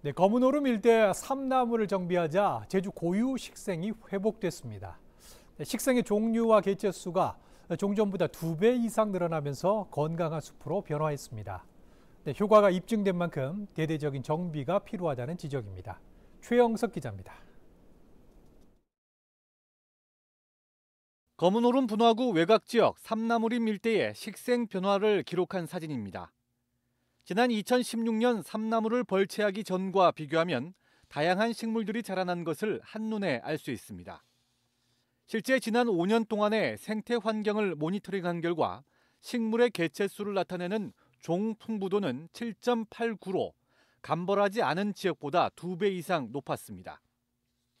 네, 검은오름 일대 삼나무를 정비하자 제주 고유 식생이 회복됐습니다. 네, 식생의 종류와 개체 수가 종전보다 두 배 이상 늘어나면서 건강한 숲으로 변화했습니다. 네, 효과가 입증된 만큼 대대적인 정비가 필요하다는 지적입니다. 최영석 기자입니다. 검은오름 분화구 외곽 지역 삼나무림 일대의 식생 변화를 기록한 사진입니다. 지난 2016년 삼나무를 벌채하기 전과 비교하면 다양한 식물들이 자라난 것을 한눈에 알 수 있습니다. 실제 지난 5년 동안의 생태 환경을 모니터링한 결과 식물의 개체수를 나타내는 종 풍부도는 7.89로 감벌하지 않은 지역보다 2배 이상 높았습니다.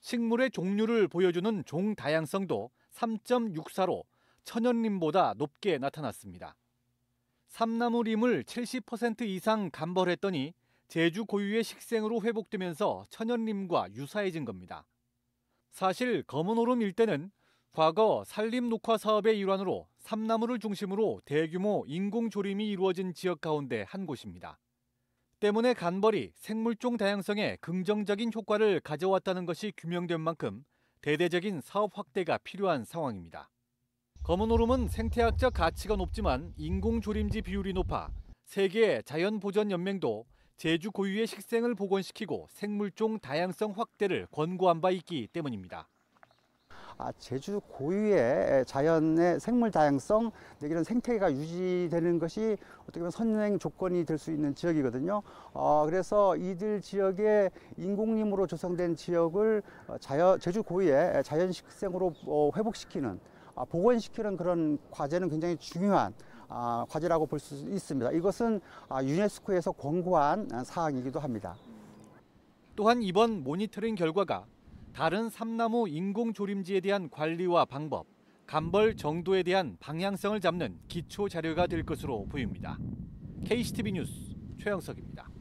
식물의 종류를 보여주는 종 다양성도 3.64로 천연림보다 높게 나타났습니다. 삼나무림을70% 이상 간벌했더니 제주 고유의 식생으로 회복되면서 천연림과 유사해진 겁니다. 사실 검은오름 일대는 과거 산림 녹화 사업의 일환으로 삼나무를 중심으로 대규모 인공조림이 이루어진 지역 가운데 한 곳입니다. 때문에 간벌이 생물종 다양성에 긍정적인 효과를 가져왔다는 것이 규명된 만큼 대대적인 사업 확대가 필요한 상황입니다. 검은 오름은 생태학적 가치가 높지만 인공 조림지 비율이 높아 세계 자연보전연맹도 제주 고유의 식생을 복원시키고 생물종 다양성 확대를 권고한 바 있기 때문입니다. 아, 제주 고유의 자연의 생물 다양성 네, 이런 생태계가 유지되는 것이 어떻게 보면 선행 조건이 될 수 있는 지역이거든요. 어, 그래서 이들 지역의 인공림으로 조성된 지역을 어, 자연, 제주 고유의 자연 식생으로 어, 회복시키는 아, 복원시키는 그런 과제는 굉장히 중요한 아, 과제라고 볼 수 있습니다. 이것은 아, 유네스코에서 권고한 사항이기도 합니다. 또한 이번 모니터링 결과가 다른 삼나무 인공조림지에 대한 관리와 방법, 감벌 정도에 대한 방향성을 잡는 기초 자료가 될 것으로 보입니다. KCTV 뉴스 최영석입니다.